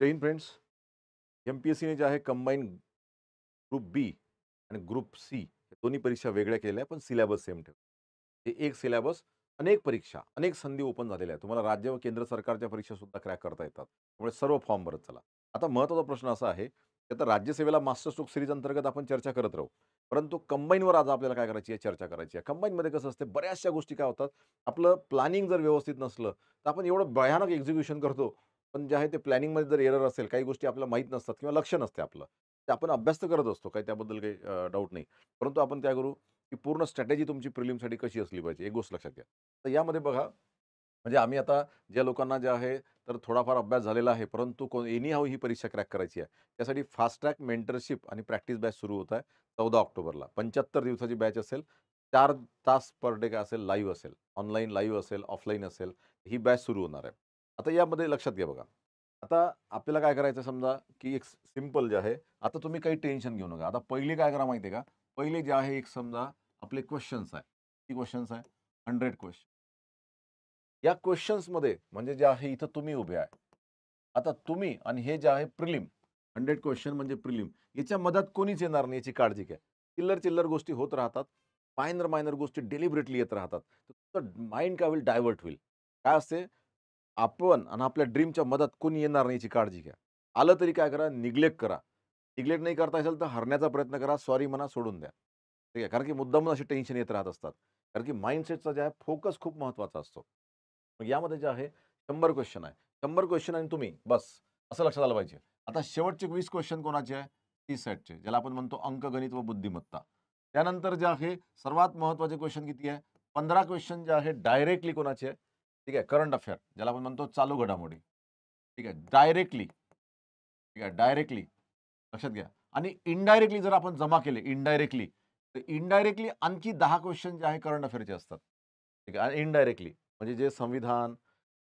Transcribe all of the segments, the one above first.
Ten friends M P S सीने जे आहे कंबाईन ग्रुप बी आणि ग्रुप सी हे दोन्ही परीक्षा वेगळ्या केलेल्या पण सिलेबस सेम ठेव हे एक सिलेबस अनेक परीक्षा अनेक संधी ओपन झालेल्या आहे तुम्हाला राज्य व केंद्र सरकारच्या परीक्षा क्रॅक करता येतात त्यामुळे सर्व फॉर्म भरत चला आता महत्त्वाचा प्रश्न असा आहे की आता राज्यसेवेला मास्टर स्ट्रोक सिरीज अंतर्गत आपण चर्चा करत राहू परंतु कंबाईनवर आज आपल्याला काय करायची आहे चर्चा करायची आहे कंबाईनमध्ये कसं असते बऱ्याचशा गोष्टी काय होतात आपलं प्लॅनिंग जर व्यवस्थित नसलं तर आपण एवढं भयानक एक्झिक्युशन करतो पण जे आहे ते प्लॅनिंगमध्ये जर एरर असेल काही गोष्टी आपल्याला माहीत नसतात किंवा लक्ष नसते आपलं ते आपण अभ्यास तर करत असतो काही त्याबद्दल काही डाऊट नाही परंतु आपण त्या करू की पूर्ण स्ट्रॅटेजी तुमची प्रिलिमसाठी कशी असली पाहिजे एक गोष्ट लक्षात घ्या तर यामध्ये बघा म्हणजे आम्ही आता ज्या लोकांना जे आहे तर थोडाफार अभ्यास झालेला आहे परंतु कोण एनी हाऊ ही परीक्षा क्रॅक करायची आहे त्यासाठी फास्ट ट्रॅक मेंटरशिप आणि प्रॅक्टिस बॅच सुरू होत आहे चौदा ऑक्टोबरला पंच्याहत्तर दिवसाची बॅच असेल चार तास पर डे काय असेल लाईव्ह असेल ऑनलाईन लाईव्ह असेल ऑफलाईन असेल ही बॅच सुरू होणार आहे आता यामध्ये लक्षात घ्या बघा आता आपल्याला काय करायचं समजा की एक सिम्पल जे आहे आता तुम्ही काही टेन्शन घेऊ नका आता पहिले काय करा माहिती आहे का पहिले जे आहे एक समजा आपले क्वेश्चन्स आहे किती क्वेश्चन्स आहे हंड्रेड क्वेश्चन या क्वेश्चन्समध्ये म्हणजे जे आहे इथं तुम्ही उभे आहे आता तुम्ही आणि हे जे आहे प्रिलिम हंड्रेड क्वेश्चन म्हणजे प्रिलिम याच्या मदत कोणीच येणार नाही याची काळजी घ्या चिल्लर चिल्लर गोष्टी होत राहतात मायनर मायनर गोष्टी डेलिबरेटली येत राहतात तर माइंड काय होईल डायव्हर्ट होईल काय असते आपण आणि आपल्या ड्रीमच्या मदत कोणी येणार नाही याची काळजी घ्या आलं तरी काय करा निग्लेक्ट करा निग्लेक्ट नाही करता असेल तर हरण्याचा प्रयत्न करा सॉरी म्हणा सोडून द्या ठीक आहे कारण की मुद्दाम असे टेन्शन येत राहत असतात कारण की माइंडसेटचा जे आहे फोकस खूप महत्त्वाचा असतो मग यामध्ये जे आहे शंभर क्वेश्चन आहे शंभर क्वेश्चन आणि तुम्ही बस असं लक्षात आलं पाहिजे आता शेवटचे वीस क्वेश्चन कोणाचे आहे ती सेटचे ज्याला आपण म्हणतो अंकगणित व बुद्धिमत्ता त्यानंतर जे आहे सर्वात महत्त्वाचे क्वेश्चन किती आहे पंधरा क्वेश्चन जे आहे डायरेक्टली कोणाचे आहे ठीक आहे करंट अफेअर ज्याला आपण म्हणतो चालू घडामोडी ठीक आहे डायरेक्टली ठीक आहे डायरेक्टली लक्षात घ्या आणि इनडायरेक्टली जर आपण जमा केले इनडायरेक्टली तर इनडायरेक्टली आणखी दहा क्वेश्चन जे आहे करंट अफेअरचे असतात ठीक आहे आणि इनडायरेक्टली म्हणजे जे संविधान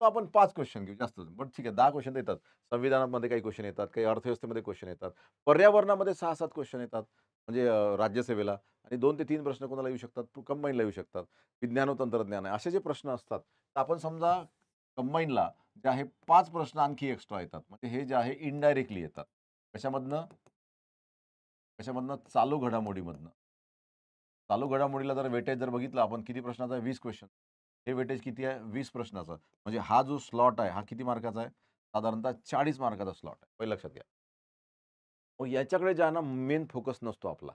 आपण पाच क्वेश्चन घेऊ जास्त पण ठीक आहे दहा क्वेश्चन येतात संविधानामध्ये काही क्वेश्चन येतात काही अर्थव्यवस्थेमध्ये क्वेश्चन येतात पर्यावरणामध्ये सहा सात क्वेश्चन येतात म्हणजे राज्यसेवेला आणि दोन ते तीन प्रश्न कोणाला येऊ शकतात कंबाईनला येऊ शकतात विज्ञान व तंत्रज्ञान असे जे प्रश्न असतात तर आपण समजा कंबाईनला जे आहे पाच प्रश्न आणखी एक्स्ट्रा येतात म्हणजे हे जे आहे इनडायरेक्टली येतात कशामधनं कशामधनं चालू घडामोडीमधनं चालू घडामोडीला जर वेटेज जर बघितलं आपण किती प्रश्नाचा वीस क्वेश्चन हे वेटेज किती आहे वीस प्रश्नाचा म्हणजे हा जो स्लॉट आहे हा किती मार्काचा आहे साधारणतः चाळीस मार्काचा स्लॉट आहे पहिले लक्षात घ्या मग याच्याकडे जे ना मेन फोकस नसतो आपला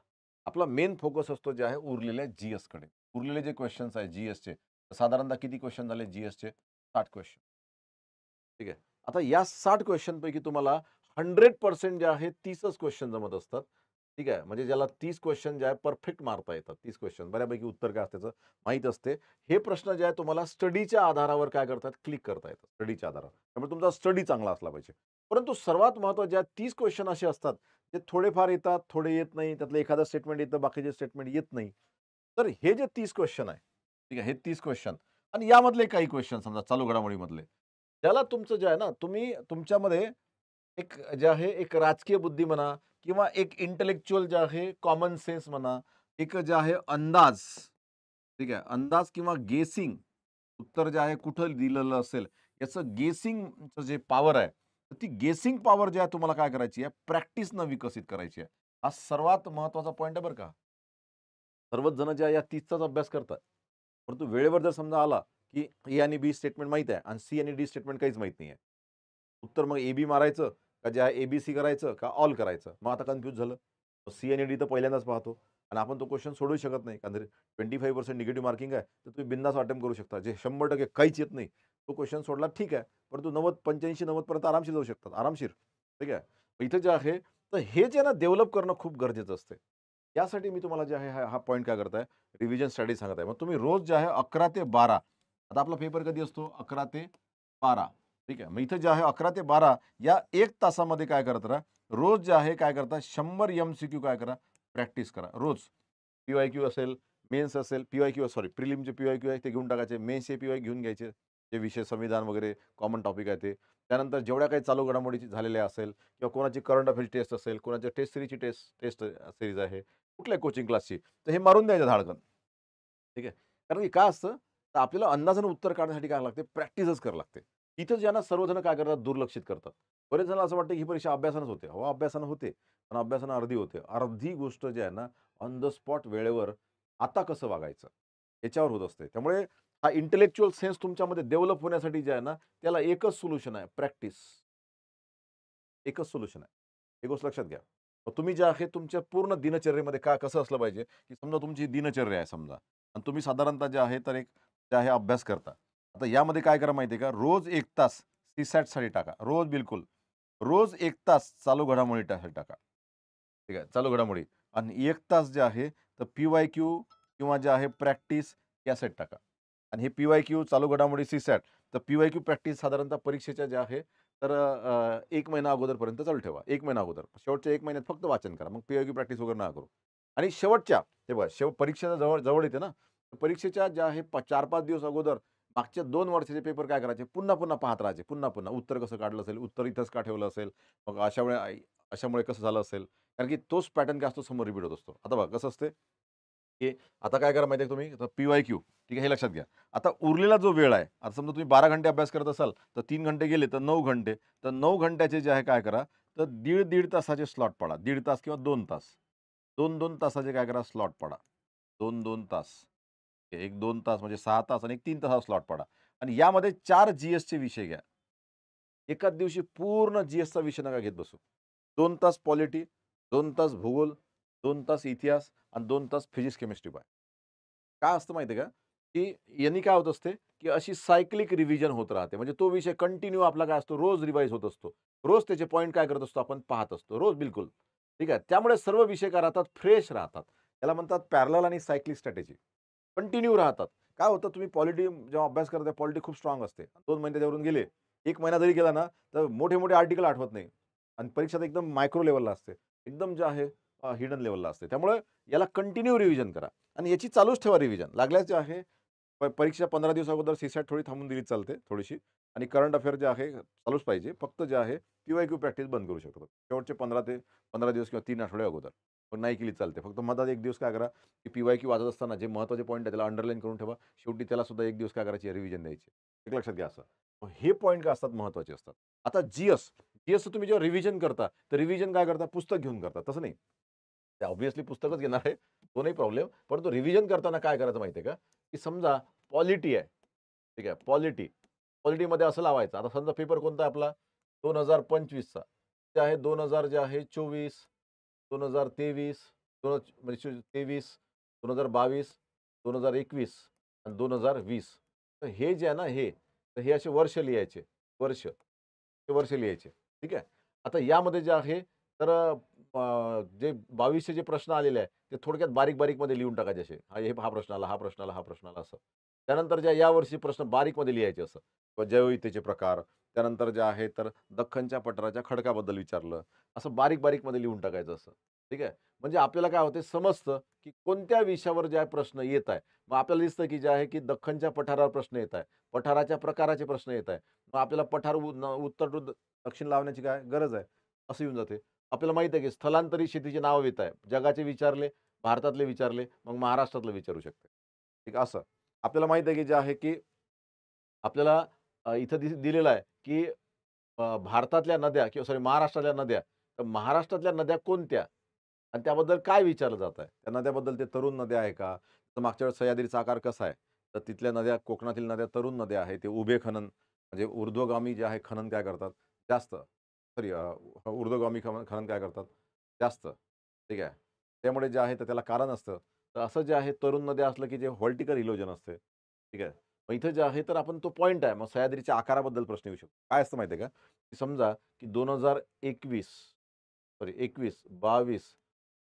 आपला मेन फोकस असतो जे आहे उरलेल्या जी एसकडे उरलेले जे क्वेश्चन्स आहे जी एसचे साधारणतः किती क्वेश्चन झाले जी एसचे साठ क्वेश्चन ठीक आहे आता या साठ क्वेश्चनपैकी तुम्हाला हंड्रेड पर्सेंट जे आहे तीसच क्वेश्चन जमत असतात ठीक आहे म्हणजे ज्याला तीस क्वेश्चन जे आहे परफेक्ट मारता येतात तीस क्वेश्चन बऱ्यापैकी उत्तर काय असल्याचं माहीत असते हे प्रश्न जे आहे तुम्हाला स्टडीच्या आधारावर काय करतात क्लिक करता येतात स्टडीच्या आधारावर त्यामुळे तुमचा स्टडी चांगला असला पाहिजे परंतु सर्वात महत्त्वाच्या आहे तीस क्वेश्चन असे असतात जे थोडेफार येतात थोडे येत नाही त्यातलं एखादं स्टेटमेंट येतं बाकीचे स्टेटमेंट येत नाही तर हे जे तीस क्वेश्चन आहे ठीक आहे हे तीस क्वेश्चन आणि यामधले काही क्वेश्चन समजा चालू घडामोडीमधले ज्याला तुमचं जे आहे ना तुम्ही तुमच्यामध्ये एक जे आहे एक राजकीय बुद्धी म्हणा किंवा एक इंटलेक्च्युअल जे आहे कॉमन सेन्स म्हणा एक जे आहे अंदाज ठीक आहे अंदाज किंवा गेसिंग उत्तर जे आहे कुठं दिलेलं असेल याचं गेसिंगचं जे पॉवर आहे तर ती गेसिंग पॉवर जे आहे तुम्हाला काय करायची आहे प्रॅक्टिसनं विकसित करायची आहे हा सर्वात महत्वाचा पॉईंट आहे बरं का सर्वच जण ज्या या तीसचाच अभ्यास करतात परंतु वेळेवर जर समजा आला की ए आणि बी स्टेटमेंट माहीत आहे आणि सी आणि डी स्टेटमेंट काहीच माहीत नाही आहे उत्तर मग ए बी मारायचं का ज्या ए बी सी करायचं का ऑल करायचं मग आता कन्फ्यूज झालं सी आणि डी तर पहिल्यांदाच पाहतो आणि आपण तो क्वेश्चन सोडवू शकत नाही कारण twenty five percent negative marking आहे तर तुम्ही बिंदास अटेम्प्ट करू शकता जे शंभर टक्के काहीच येत नाही तो क्वेश्चन सोडला ठीक आहे परंतु नव्वद पंच्याऐंशी नव्वदपर्यंत आरामशीर जाऊ शकतात आरामशीर ठीक आहे इथे जे आहे तर हे जे ना डेव्हलप करणं खूप गरजेचं असते यासाठी मी तुम्हाला जे आहे हा पॉईंट काय करताय रिव्हिजन स्टडी सांगत आहे मग तुम्ही रोज जे आहे अकरा ते बारा आता आपला पेपर कधी असतो अकरा ते बारा ठीक आहे मग इथं जे आहे अकरा ते बारा या एक तासामध्ये काय करत राहा रोज जे आहे काय करता शंभर एम सी क्यू काय करा प्रॅक्टिस करा रोज पी वाय क्यू असेल मेन्स असेल पी वाय क्यू सॉरी प्रिलिमचे पी वाय क्यू आहे ते घेऊन टाकायचे मेन्सचे पी वाय घेऊन घ्यायचे जे विषय संविधान वगैरे कॉमन टॉपिक आहे ते त्यानंतर जेवढ्या काही चालू घडामोडी झालेल्या असेल किंवा कोणाची करंट अफेअर्स टेस्ट असेल कोणाच्या टेस्ट सिरीजची टेस्ट टेस्ट सिरीज आहे कुठल्या कोचिंग क्लासची तर हे मारून द्यायचं धाडकन ठीक आहे कारण की काय असतं तर आपल्याला अंदाजानं उत्तर काढण्यासाठी काय लागते प्रॅक्टिसच करावं लागते इथं यांना सर्वजण काय करतात दुर्लक्षित करतात बरेच जण असं वाटतं की ही परीक्षा अभ्यासानंच होते हो अभ्यासानं होते पण अभ्यासानं अर्धी होते अर्धी गोष्ट जी आहे ना ऑन द स्पॉट वेळेवर आता कसं वागायचं याच्यावर होत असते त्यामुळे हा इंटेलेक्च्युअल सेन्स तुमच्यामध्ये डेव्हलप होण्यासाठी जे आहे ना त्याला एकच सोल्युशन आहे प्रॅक्टिस एकच सोल्युशन आहे एक गोष्ट लक्षात घ्या तुम्ही जे आहे तुमच्या पूर्ण दिनचर्येमध्ये का कसं असलं पाहिजे की समजा तुमची दिनचर्या आहे समजा आणि तुम्ही साधारणतः जे आहे तर एक जे आहे अभ्यास करता आता यामध्ये काय करा माहिती आहे का रोज एक तास सॅटसाठी टाका रोज बिलकुल रोज एक तास चालू घडामोडी टाका ठीक आहे चालू घडामोडी आणि एक तास जे आहे तर पी वाय क्यू किंवा जे आहे प्रॅक्टिस या यासाठी टाका आणि हे पी वाय क्यू चालू घडामोडी सी सॅट तर पी वाय क्यू प्रॅक्टिस साधारणतः परीक्षेच्या ज्या आहे तर एक महिना अगोदरपर्यंत चालू ठेवा एक महिना अगोदर शेवटच्या एक महिन्यात फक्त वाचन करा मग पी वाय क्यू प्रॅक्टिस वगैरे ना करू आणि शेवटच्या हे बघा शेव परीक्षेच्या जवळ जवळ येते ना तर परीक्षेच्या ज्या आहे चार पाच दिवस अगोदर मागच्या दोन वर्षाचे पेपर काय करायचे पुन्हा पुन्हा पाहत राहायचे पुन्हा पुन्हा उत्तर कसं काढलं असेल उत्तर इथंच का ठेवलं असेल मग अशा वेळे अशामुळे कसं झालं असेल कारण की तोच पॅटर्न काय असतो समोर रिपीट होत असतो आता बघा कसं असते की आता काय करा माहिती आहे तुम्ही पी वाय क्यू ठीक आहे हे लक्षात घ्या आता उरलेला जो वेळ आहे आता समजा तुम्ही बारा घंटे अभ्यास करत असाल तर तीन घंटे गेले तर नऊ घंटे तर नऊ घंट्याचे जे आहे काय करा तर दीड दीड तासाचे स्लॉट पडा दीड तास किंवा दोन तास दोन दोन तासाचे काय करा स्लॉट पडा दोन दोन तास एक दोन तास म्हणजे सहा तास आणि एक तीन तासाचा स्लॉट पडा आणि यामध्ये चार जी एसचे विषय घ्या एकाच दिवशी पूर्ण जी एसचा विषय नका घेत बसू दोन तास पॉलिटी दोन तास भूगोल दोन तास इतिहास आणि दोन तास फिजिक्स केमिस्ट्री बाय काय असतं माहिती का की यांनी काय होत असते की अशी सायक्लिक रिव्हिजन होत राहते म्हणजे तो विषय कंटिन्यू आपला काय असतो रोज रिवाईज होत असतो रोज त्याचे पॉईंट काय करत असतो आपण पाहत असतो रोज बिलकुल ठीक आहे त्यामुळे सर्व विषय काय राहतात फ्रेश राहतात त्याला म्हणतात पॅरल आणि सायक्लिक स्ट्रॅटेजी कंटिन्यू राहतात काय होतं तुम्ही पॉलिटी जेव्हा अभ्यास करता पॉलिटी खूप स्ट्रॉंग असते दोन महिने त्यावरून गेले एक महिना जरी गेला ना तर मोठे मोठे आर्टिकल आठवत नाही आणि परीक्षा एकदम मायक्रो लेवलला असते एकदम जे आहे हिडन लेवलला असते त्यामुळे याला कंटिन्यू रिव्हिजन करा आणि याची चालूच ठेवा रिव्हिजन लागल्यास जे आहे परीक्षा पंधरा दिवस अगोदर सीसॅट थोडी थांबून दिली चालते थोडीशी आणि करंट अफेअर जे आहे चालूच पाहिजे फक्त जे आहे क्यू वाय क्यू प्रॅक्टिस बंद करू शकतो शेवटचे पंधरा ते पंधरा दिवस किंवा तीन आठवड्या अगोदर पण नाही केली चालते फक्त मधात एक दिवस काय करा की पी वाय क्यू वाजत असताना जे महत्त्वाचे पॉईंट आहे त्याला अंडरलाईन करून ठेवा शेवटी त्याला सुद्धा एक दिवस काय करायची रिव्हिजन द्यायची एक लक्षात घ्या असं हे पॉईंट काय असतात महत्त्वाचे असतात आता जीएस एस तुम्ही जेव्हा रिव्हिजन करता तर रिव्हिजन काय करता पुस्तक घेऊन करता तसं नाही ते ऑब्व्हियसली पुस्तकच घेणार आहे तो नाही प्रॉब्लेम परंतु रिव्हिजन करताना काय करायचं माहिती आहे का की समजा पॉलिटी आहे ठीक आहे पॉलिटी पॉलिटीमध्ये असं लावायचं आता समजा पेपर कोणता आहे आपला दोन हजार पंचवीसचा ते आहे दोन हजार जे आहे चोवीस दोन हजार तेवीस दोन म्हणजे तेवीस दोन हजार बावीस दोन हजार एकवीस आणि दोन हजार वीस तर हे जे आहे ना हे तर हे असे वर्ष लिहायचे वर्ष हे वर्ष लिहायचे ठीक आहे आता यामध्ये जे आहे तर जे बावीसचे जे प्रश्न आलेले आहे ते थोडक्यात बारीक बारीकमध्ये लिहून टाकायचे असे हा हे हा प्रश्न आला हा प्रश्न आला हा प्रश्न आला असं त्यानंतर ज्या यावर्षी प्रश्न बारीकमध्ये लिहायचे असं किंवा जैववितेचे प्रकार त्यानंतर जे आहे तर दख्खनच्या पठाराच्या खडकाबद्दल विचारलं असं बारीक बारीकमध्ये लिहून टाकायचं असं ठीक आहे म्हणजे आपल्याला काय होते समजतं की कोणत्या विषयावर जे आहे प्रश्न येत आहे मग आपल्याला दिसतं की जे आहे की दख्खनच्या पठारावर प्रश्न येत आहे पठाराच्या प्रकाराचे प्रश्न येत आहे मग आपल्याला पठार उत्तर दक्षिण लावण्याची काय गरज आहे असं येऊन जाते आपल्याला माहित आहे की स्थलांतरित शेतीची नावं येत आहे जगाचे विचारले भारतातले विचारले मग महाराष्ट्रातलं विचारू शकते ठीक असं आपल्याला माहित आहे की जे आहे की आपल्याला इथं दिलेलं आहे की भारतातल्या नद्या किंवा सॉरी महाराष्ट्रातल्या नद्या तर महाराष्ट्रातल्या नद्या कोणत्या आणि त्याबद्दल काय विचारलं जात आहे त्या नद्याबद्दल ते तरुण नद्या आहे का तर मागच्या वेळेस सह्याद्रीचा आकार कसा आहे तर तिथल्या नद्या कोकणातील नद्या तरुण नद्या आहे ते उभे खनन म्हणजे ऊर्ध्वगामी जे आहे खनन काय करतात जास्त सॉरी ऊर्ध्वगामी खन खनन काय करतात जास्त ठीक आहे त्यामुळे जे आहे तर त्याला कारण असतं तर असं जे आहे तरुण नद्या असलं की जे व्हॉल्टिकल इलोजन असते ठीक आहे मग इथं जे आहे तर आपण तो पॉईंट आहे मग सह्याद्रीच्या आकाराबद्दल प्रश्न येऊ शकतो काय असतं माहिती आहे का की समजा की दोन हजार एकवीस सॉरी एकवीस बावीस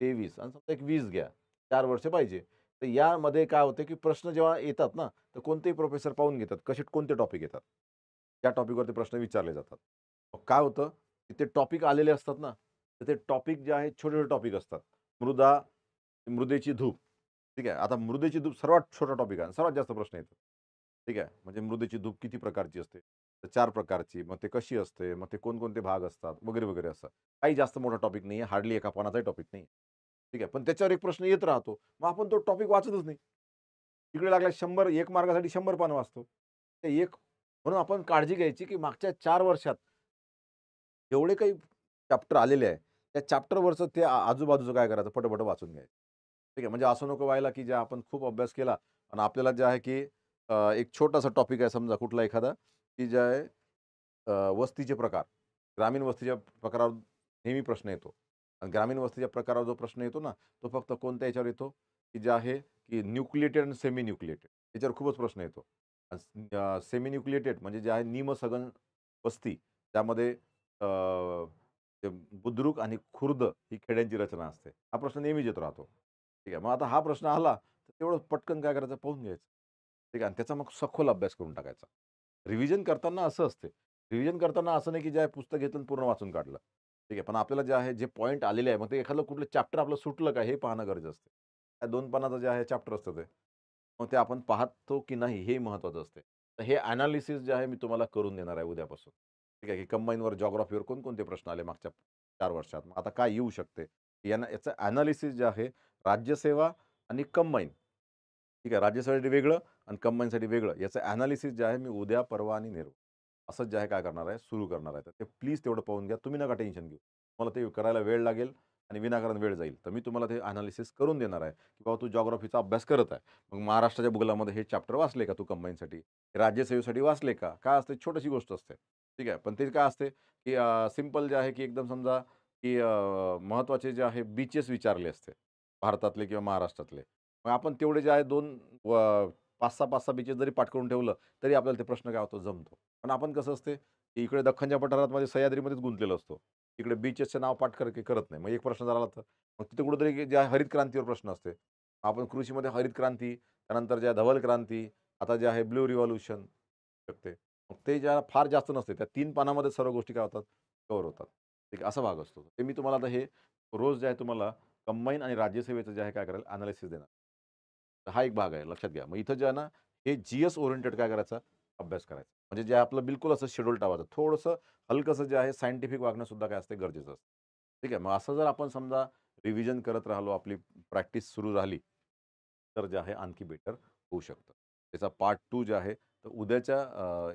तेवीस आणि समजा एक वीस घ्या चार वर्ष पाहिजे तर यामध्ये काय होते की प्रश्न जेव्हा येतात ना तर कोणतेही प्रोफेसर पाहून घेतात कसे कोणते टॉपिक येतात त्या टॉपिकवरती प्रश्न विचारले जातात काय होतं ते टॉपिक आलेले असतात ना तर ते टॉपिक जे आहे छोटे छोटे टॉपिक असतात मृदा मृदेची धूप ठीक आहे आता मृदेची धूप सर्वात छोटा टॉपिक आहे सर्वात जास्त प्रश्न येतात ठीक आहे म्हणजे मृदेची धूप किती प्रकारची असते तर चार प्रकारची मग ते कशी असते मग ते कोणकोणते भाग असतात वगैरे वगैरे असं काही जास्त मोठा टॉपिक नाही आहे हार्डली एका पानाचाही टॉपिक नाही ठीक आहे पण त्याच्यावर एक प्रश्न येत राहतो मग आपण तो टॉपिक वाचतच नाही इकडे लागल्या शंभर एक मार्गासाठी शंभर पानं वाचतो ते एक म्हणून आपण काळजी घ्यायची की मागच्या चार वर्षात जेवढे काही चॅप्टर आलेले आहे त्या चॅप्टरवरचं ते आजूबाजूचं काय करायचं पटपट वाचून घ्यायचं ठीक आहे म्हणजे असं नको व्हायला की जे आपण खूप अभ्यास केला आणि आपल्याला जे आहे की एक छोटासा टॉपिक आहे समजा कुठला एखादा की जे आहे वस्तीचे प्रकार ग्रामीण वस्तीच्या प्रकारावर नेहमी प्रश्न येतो आणि ग्रामीण वस्तीच्या प्रकारावर जो प्रश्न येतो ना तो फक्त कोणत्या याच्यावर येतो की जे आहे की न्यूक्लिएटेड आणि सेमी न्यूक्लिएटेड याच्यावर खूपच प्रश्न येतो सेमी न्यूक्लिएटेड म्हणजे जे आहे निमसघन वस्ती त्यामध्ये बुद्रुक आणि खुर्द ही खेड्यांची रचना असते. हा प्रश्न नेहमीच येत राहतो. ठीक आहे. मग आता हा प्रश्न आला, तर तेवढं पटकन काय करायचं पाहून घ्यायचं. ठीक आहे. आणि त्याचा मग सखोल अभ्यास करून टाकायचा. रिव्हिजन करताना असं असते. रिव्हिजन करताना असं नाही की जे पुस्तक घेतलं पूर्ण वाचून काढलं. ठीक आहे. पण आपल्याला जे आहे जे पॉईंट आलेले आहे, मग ते एखादं कुठलं चॅप्टर आपलं सुटलं का हे पाहणं गरजेचं असते. त्या दोन पानाचं जे आहे चॅप्टर असतं ते. मग ते आपण पाहतो की नाही हे महत्त्वाचं असते. तर हे ॲनालिसिस जे आहे मी तुम्हाला करून देणार आहे उद्यापासून. ठीक आहे की कंबाईनवर जॉग्राफीवर कोणकोणते प्रश्न आले मागच्या चार वर्षात मग आता काय येऊ शकते यांना याचं ॲनालिसिस जे आहे राज्यसेवा आणि कंबाईन ठीक आहे राज्यसेवेसाठी वेगळं आणि कंबाईनसाठी वेगळं याचं ॲनालिसिस जे आहे मी उद्या परवा आणि नेहरू असंच जे आहे काय करणार आहे सुरू करणार आहे तर ते प्लीज तेवढं पाहून घ्या तुम्ही नका टेन्शन घेऊ तुम्हाला ते करायला वेळ लागेल आणि विनाकारण वेळ जाईल तर मी तुम्हाला ते अनालिसिस करून देणार आहे की बाबा तू जॉग्राफीचा अभ्यास करत आहे मग महाराष्ट्राच्या भूगोलामध्ये हे चॅप्टर वाचले का तू कंबाईनसाठी राज्यसेवेसाठी वाचले का काय असते छोटीशी गोष्ट असते ठीक आहे पण ते काय असते की सिम्पल जे आहे की एकदम समजा की महत्त्वाचे जे आहे बीचेस विचारले असते भारतातले किंवा महाराष्ट्रातले मग आपण तेवढे जे आहे दोन पाच सहा पाच सहा बीचेस जरी पाठ करून ठेवलं तरी आपल्याला ते प्रश्न काय होतो जमतो पण आपण कसं असते की इकडे दख्खनच्या पठारातमध्ये सह्याद्रीमध्येच गुंतलेलो असतो इकडे बीचेसचं नाव पाठ की करत नाही मग एक प्रश्न झाला तर मग तिथे कुठंतरी आहे हरित क्रांतीवर प्रश्न असते आपण कृषीमध्ये हरित क्रांती त्यानंतर आहे धवल क्रांती आता जे आहे ब्ल्यू रिव्हॉल्युशन शकते मग ते ज्या फार जास्त नसते त्या तीन पानामध्ये सर्व गोष्टी काय होतात कवर होतात आहे असा भाग असतो ते मी तुम्हाला आता हे रोज जे आहे तुम्हाला कंबाईन आणि राज्यसेवेचं जे आहे काय करायला अनालिसिस देणार हा एक भाग आहे लक्षात घ्या मग इथं जे ना हे जी एस ओरिएंटेड काय करायचा अभ्यास करायचा म्हणजे जे आपलं बिलकुल असं शेड्यूल टावायचं थोडंसं हलकंसं जे आहे सायंटिफिक सुद्धा काय असते गरजेचं असतं ठीक आहे मग असं जर आपण समजा रिव्हिजन करत राहिलो आपली प्रॅक्टिस सुरू राहिली तर जे आहे आणखी बेटर होऊ शकतं त्याचा पार्ट टू जे आहे तर उद्याच्या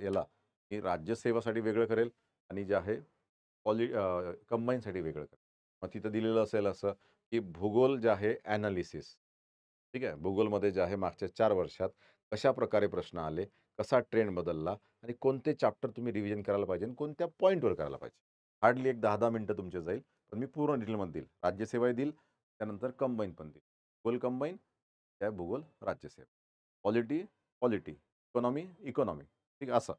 याला मी राज्यसेवासाठी वेगळं करेल आणि जे आहे पॉलि कंबाईनसाठी वेगळं करेल मग तिथं दिलेलं असेल असं की भूगोल जे आहे ॲनालिसिस ठीक आहे भूगोलमध्ये जे आहे मागच्या चार वर्षात कशा प्रकारे प्रश्न आले कसा ट्रेंड बदलला आणि कोणते चॅप्टर तुम्ही रिव्हिजन करायला पाहिजे आणि कोणत्या पॉईंटवर करायला पाहिजे हार्डली एक दहा दहा मिनटं तुमचे जाईल पण मी पूर्ण डिटेलमध्ये देईल राज्यसेवाही देईल त्यानंतर कंबाईन पण देईल भूगोल कंबाईन त्या भूगोल राज्यसेवा पॉलिटी पॉलिटी इकॉनॉमी इकॉनॉमी ठीक असं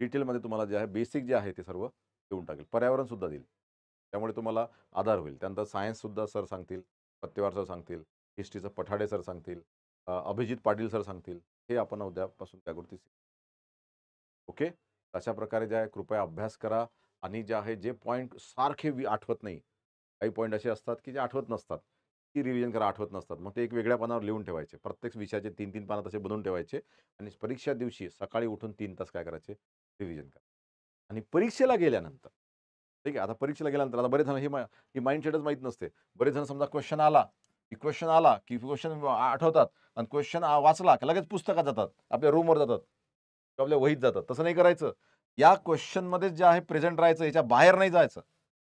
डिटेलमध्ये तुम्हाला जे आहे बेसिक जे आहे ते सर्व देऊन टाकेल पर्यावरणसुद्धा देईल त्यामुळे तुम्हाला आधार होईल त्यानंतर सायन्ससुद्धा सर सांगतील पत्तेवार सर सांगतील हिस्ट्रीचं पठाडे सर सांगतील अभिजित पाटील सर सांगतील हे आपण उद्यापासून जागृती ओके अशा प्रकारे जे आहे कृपया अभ्यास करा आणि जे आहे जे पॉईंट सारखे आठवत नाही काही पॉईंट असे असतात की जे आठवत नसतात ती रिव्हिजन करा आठवत नसतात मग ते एक वेगळ्या पानावर लिहून ठेवायचे प्रत्येक विषयाचे तीन तीन पानं तसे बनवून ठेवायचे आणि परीक्षा दिवशी सकाळी उठून तीन तास काय करायचे रिव्हिजन करा आणि परीक्षेला गेल्यानंतर ठीक आहे आता परीक्षेला गेल्यानंतर आता बरेच जण हे ही माइंडसेटच माहीत नसते बरेच जण समजा क्वेश्चन आला की क्वेश्चन आला की क्वेश्चन आठवतात आणि क्वेश्चन वाचला की लगेच पुस्तकात जातात आपल्या रूमवर जातात किंवा आपल्या वहीत जातात तसं नाही करायचं या क्वेश्चनमध्येच जे आहे प्रेझेंट राहायचं याच्या बाहेर नाही जायचं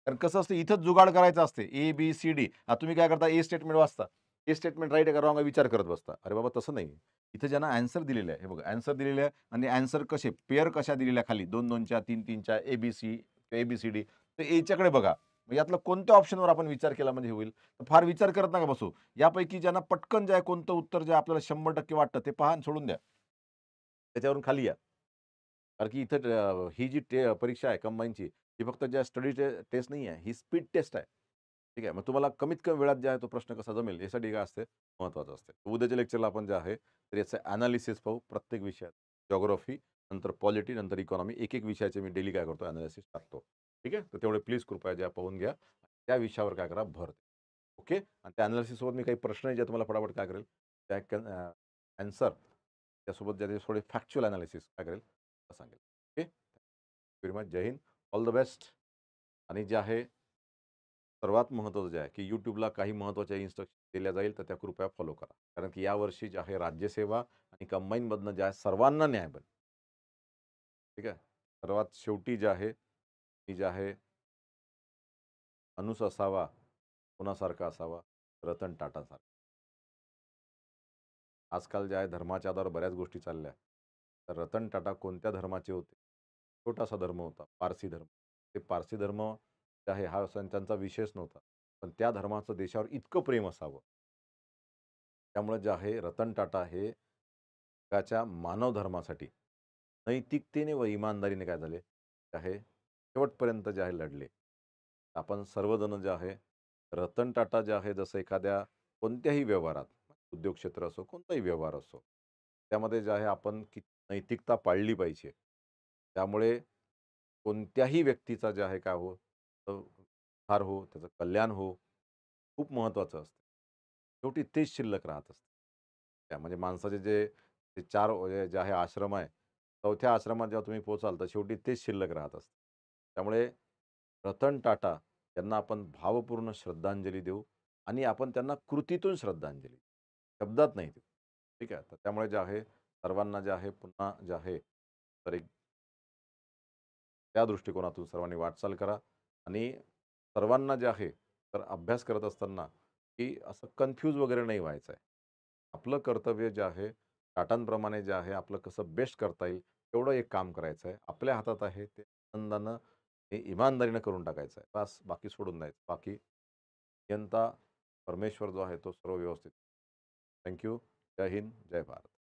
कारण कसं असतं इथं जुगाड करायचं असते ए बी सी डी तुम्ही काय करता ए स्टेटमेंट वाचता ए स्टेटमेंट राईट का रॉंग विचार करत बसता अरे बाबा तसं नाही इथं ज्यांना आन्सर दिलेलं आहे हे बघा आन्सर दिलेले आहे आणि आन्सर कसे पेअर कशा दिलेल्या खाली दोन दोनच्या तीन तीनच्या A B C A B C D तर एच्याकडे बघा म्हणजे यातलं कोणत्या ऑप्शनवर आपण विचार केला म्हणजे होईल तर फार विचार करत नका बसू यापैकी ज्यांना पटकन जे आहे कोणतं उत्तर जे आपल्याला शंभर टक्के वाटतं ते पहा सोडून द्या त्याच्यावरून खाली या कारण की इथं ही जी परीक्षा आहे कंबाईनची ही फक्त ज्या स्टडी टे टेस्ट नाही आहे ही स्पीड टेस्ट आहे ठीक आहे मग तुम्हाला कमीत कमी वेळात जे आहे तो प्रश्न कसा जमेल यासाठी काय असते महत्त्वाचं असते उद्याच्या लेक्चरला आपण जे आहे तर याचं ॲनालिसिस पाहू प्रत्येक विषयात जॉग्रॉफी नंतर पॉलिटी नंतर इकॉनॉमी एक एक विषयाचे मी डेली काय करतो ॲनालिसिस टाकतो ठीक आहे तर तेवढे प्लीज कृपया ज्या पाहून घ्या त्या विषयावर काय करा भर ओके आणि त्या अनालिसिससोबत मी काही प्रश्न आहे ज्या तुम्हाला फटाफट काय करेल त्या अॅन्सर त्यासोबत ज्या थोडे फॅक्च्युअल ॲनालिसिस काय करेल सांगेल ओके व्हेरी मच जय हिंद ऑल द बेस्ट आणि जे आहे सर्वात महत्त्वाचं जे आहे की यूट्यूबला काही महत्त्वाच्या इन्स्ट्रक्शन दिल्या जाईल तर त्या कृपया फॉलो करा कारण की यावर्षी जे आहे राज्यसेवा आणि कंबाईनमधनं जे आहे सर्वांना न्याय बन ठीक आहे सर्वात शेवटी जे आहे ती जे आहे अनुस असावा कोणासारखा असावा रतन टाटासारखा आजकाल जे आहे धर्माच्या आधार बऱ्याच गोष्टी चालल्या तर रतन टाटा कोणत्या धर्माचे होते छोटासा धर्म होता पारसी धर्म ते पारसी धर्म आहे हा त्यांचा विशेष नव्हता पण त्या धर्माचं देशावर इतकं प्रेम असावं त्यामुळे जे आहे रतन टाटा हे त्याच्या मानव धर्मासाठी नैतिकतेने व इमानदारीने काय झाले जे आहे शेवटपर्यंत जे आहे लढले आपण सर्वजण जे आहे रतन टाटा जे आहे जसं एखाद्या कोणत्याही व्यवहारात उद्योग क्षेत्र असो कोणताही व्यवहार असो त्यामध्ये जे आहे आपण कि नैतिकता पाळली पाहिजे त्यामुळे कोणत्याही व्यक्तीचा जे आहे काय हो फार हो त्याचं कल्याण हो खूप महत्त्वाचं असतं शेवटी तेच शिल्लक राहत असतं त्या म्हणजे माणसाचे जे ते चार जे आहे आश्रम आहे चौथ्या आश्रमात जेव्हा तुम्ही पोचाल तर शेवटी तेच शिल्लक राहत असतं त्यामुळे रतन टाटा यांना आपण भावपूर्ण श्रद्धांजली देऊ आणि आपण त्यांना कृतीतून श्रद्धांजली शब्दात नाही देऊ ठीक आहे तर त्यामुळे जे आहे सर्वांना जे आहे पुन्हा जे आहे तर एक त्या दृष्टिकोनातून सर्वांनी वाटचाल करा आणि सर्वांना जे आहे तर अभ्यास करत असताना की असं कन्फ्यूज वगैरे नाही व्हायचं आहे आपलं कर्तव्य जे आहे टाटांप्रमाणे जे आहे आपलं कसं बेस्ट करता येईल तेवढं एक काम करायचं आहे आपल्या हातात आहे ते आनंदानं हे इमानदारीनं करून टाकायचं आहे बस बाकी सोडून द्यायचं बाकी यंता परमेश्वर जो आहे तो सर्व व्यवस्थित थँक्यू जय हिंद जय भारत